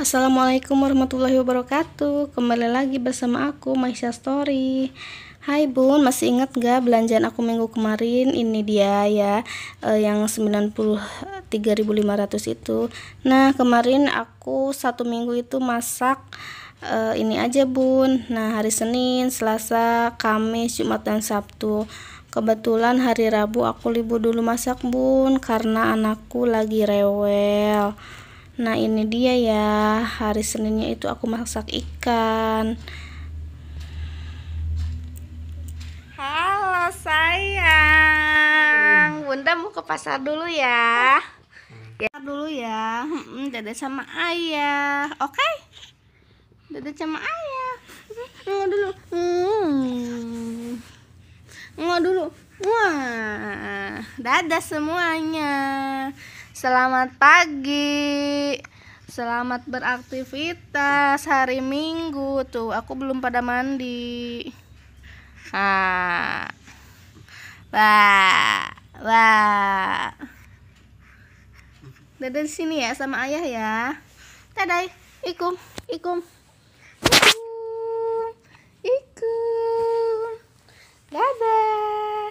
Assalamualaikum warahmatullahi wabarakatuh Kembali lagi bersama aku Maisha Story Hai bun, masih ingat gak belanjaan aku minggu kemarin? Ini dia ya eh, Yang 93.500 itu Nah kemarin aku satu minggu itu masak eh, Ini aja bun Nah hari Senin, Selasa, Kamis, Jumat, dan Sabtu Kebetulan hari Rabu aku libur dulu masak bun Karena anakku lagi rewel Nah ini dia ya hari Seninnya itu aku masak ikan Halo sayang Bunda mau ke pasar dulu ya hmm. Pasar dulu ya hmm, Dada sama ayah Oke okay? Dada sama ayah hmm, Nggak dulu Nggak dulu Wah, dadah semuanya. Selamat pagi. Selamat beraktivitas hari Minggu. Tuh, aku belum pada mandi. Ah. Wah. Wah. Dadah di sini ya sama ayah ya. Tadai, ikum, ikum. Ikum. Ikum. Dadah.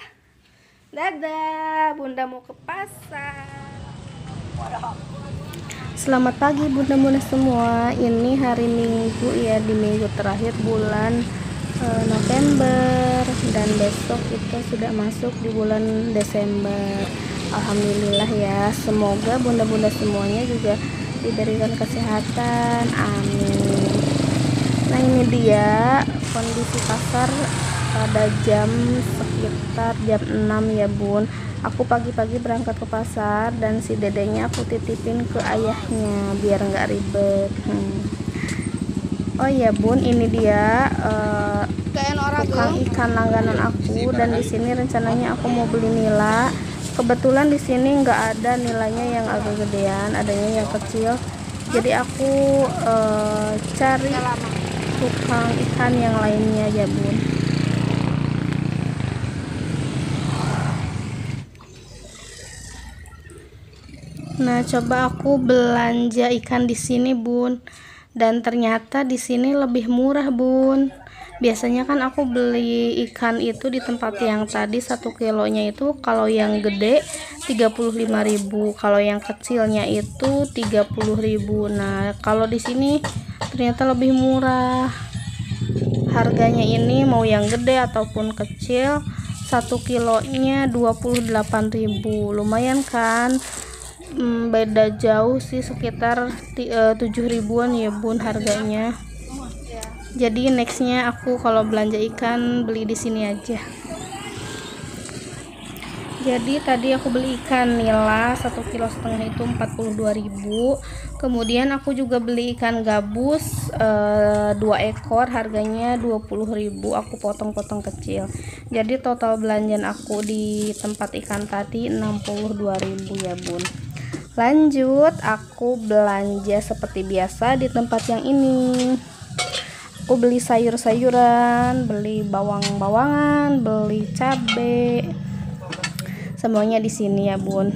Dadah, Bunda mau ke pasar. Selamat pagi bunda-bunda semua. Ini hari Minggu ya di minggu terakhir bulan e, November dan besok kita sudah masuk di bulan Desember. Alhamdulillah ya. Semoga bunda-bunda semuanya juga diberikan kesehatan. Amin. Nah, ini dia kondisi pasar pada jam sekitar jam 6 ya bun aku pagi-pagi berangkat ke pasar dan si dedenya aku titipin ke ayahnya biar nggak ribet hmm. oh ya bun ini dia uh, tukang ikan langganan aku dan di sini rencananya aku mau beli nila kebetulan di sini nggak ada nilainya yang agak gedean adanya yang kecil jadi aku uh, cari tukang ikan yang lainnya ya bun Nah, coba aku belanja ikan di sini, Bun. Dan ternyata di sini lebih murah, Bun. Biasanya kan aku beli ikan itu di tempat yang tadi satu kilonya itu kalau yang gede 35.000, kalau yang kecilnya itu 30.000. Nah, kalau di sini ternyata lebih murah. Harganya ini mau yang gede ataupun kecil satu kilonya 28.000. Lumayan kan? hmm, beda jauh sih sekitar eh, tujuh ribuan ya bun harganya jadi nextnya aku kalau belanja ikan beli di sini aja jadi tadi aku beli ikan nila 1 kilo setengah itu ribu. kemudian aku juga beli ikan gabus eh, 2 ekor harganya ribu. aku potong-potong kecil jadi total belanjaan aku di tempat ikan tadi ribu ya bun Lanjut, aku belanja seperti biasa di tempat yang ini. Aku beli sayur-sayuran, beli bawang-bawangan, beli cabe. Semuanya di sini ya, Bun.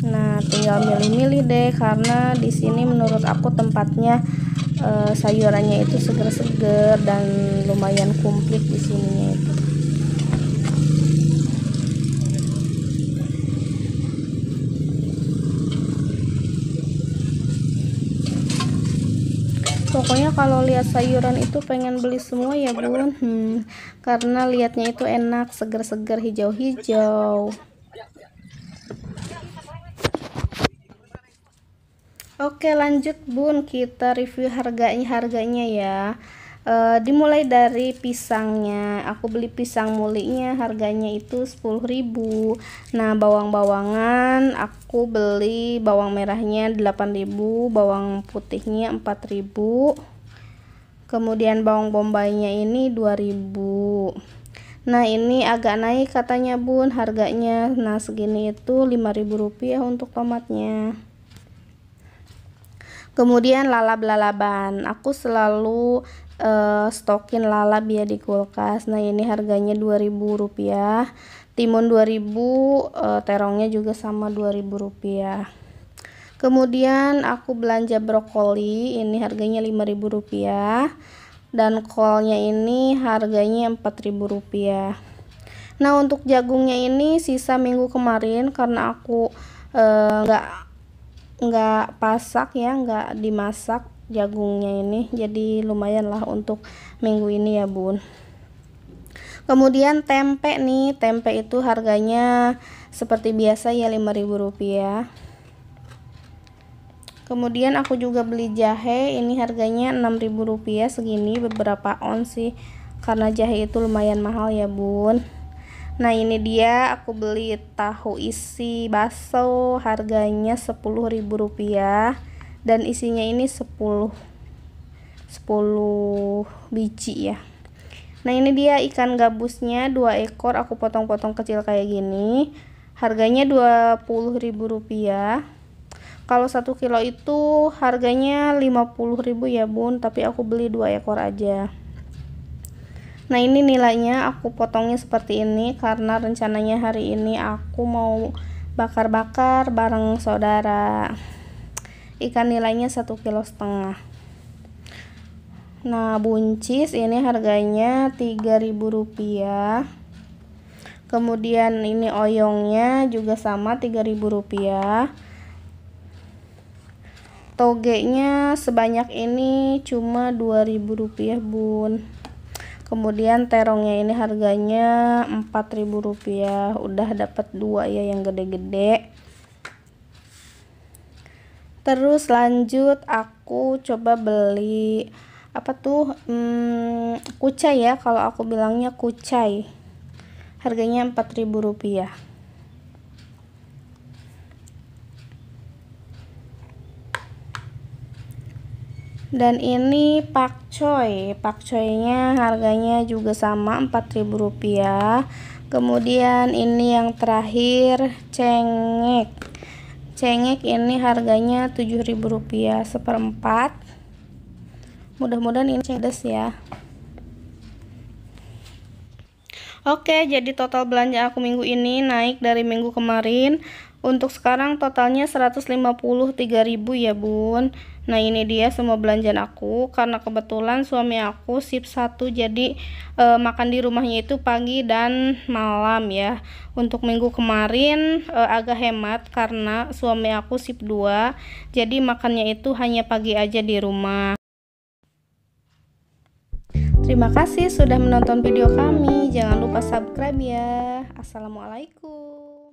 Nah, tinggal milih-milih deh karena di sini menurut aku tempatnya eh, sayurannya itu seger-seger dan lumayan komplit di sininya itu. pokoknya kalau lihat sayuran itu pengen beli semua ya bun hmm, karena lihatnya itu enak seger-seger hijau-hijau Oke lanjut bun kita review harganya harganya ya uh, dimulai dari pisangnya aku beli pisang mulinya harganya itu 10.000 nah bawang-bawangan aku beli bawang merahnya 8.000 bawang putihnya 4.000 kemudian bawang bombaynya ini 2000 Nah ini agak naik katanya bun harganya Nah segini itu 5000 rupiah untuk tomatnya Kemudian lalab lalaban Aku selalu uh, stokin lalap ya di kulkas. Nah, ini harganya Rp2.000. Timun 2000 uh, eh, terongnya juga sama Rp2.000. Kemudian aku belanja brokoli, ini harganya Rp5.000 dan kolnya ini harganya Rp4.000. Nah, untuk jagungnya ini sisa minggu kemarin karena aku eh, nggak nggak pasak ya, nggak dimasak jagungnya ini jadi lumayan lah untuk minggu ini ya bun kemudian tempe nih tempe itu harganya seperti biasa ya 5000 rupiah kemudian aku juga beli jahe ini harganya 6000 rupiah segini beberapa on sih karena jahe itu lumayan mahal ya bun Nah ini dia aku beli tahu isi baso harganya rp rupiah dan isinya ini 10 10 biji ya nah ini dia ikan gabusnya dua ekor aku potong-potong kecil kayak gini harganya Rp20.000 kalau satu kilo itu harganya 50.000 ya bun tapi aku beli dua ekor aja nah ini nilainya aku potongnya seperti ini karena rencananya hari ini aku mau bakar-bakar bareng saudara ikan nilainya satu kilo setengah nah buncis ini harganya ribu rupiah kemudian ini oyongnya juga sama ribu rupiah togenya sebanyak ini cuma ribu rupiah bun kemudian terongnya ini harganya ribu rupiah udah dapat dua ya yang gede-gede terus lanjut aku coba beli apa tuh hmm, kucai ya kalau aku bilangnya kucai harganya 4000 rupiah dan ini pak pakcoy pakcoynya harganya juga sama 4000 rupiah kemudian ini yang terakhir cengek cengek ini harganya Rp7.000 seperempat mudah-mudahan ini cedes ya Oke, jadi total belanja aku minggu ini naik dari minggu kemarin untuk sekarang totalnya 153.000 ya bun. Nah ini dia semua belanjaan aku karena kebetulan suami aku sip satu jadi e, makan di rumahnya itu pagi dan malam ya. Untuk minggu kemarin e, agak hemat karena suami aku sip 2 jadi makannya itu hanya pagi aja di rumah. Terima kasih sudah menonton video kami. Jangan lupa subscribe ya. Assalamualaikum.